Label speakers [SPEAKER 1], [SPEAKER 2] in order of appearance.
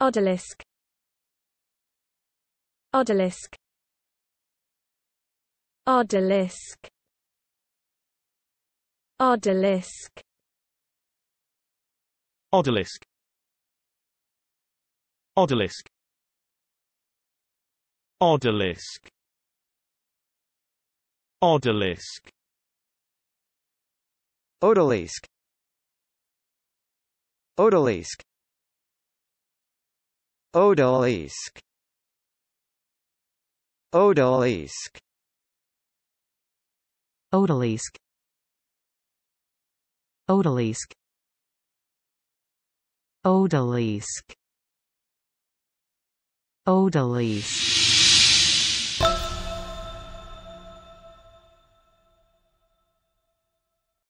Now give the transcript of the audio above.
[SPEAKER 1] Odalisk Odalisk Odalisk Odalisk Odalisk Odalisk Odalisk Odalisk Odalisk Odalisk Odalisk Odalisk Odalisk Odalisk
[SPEAKER 2] Odalisk Odalisk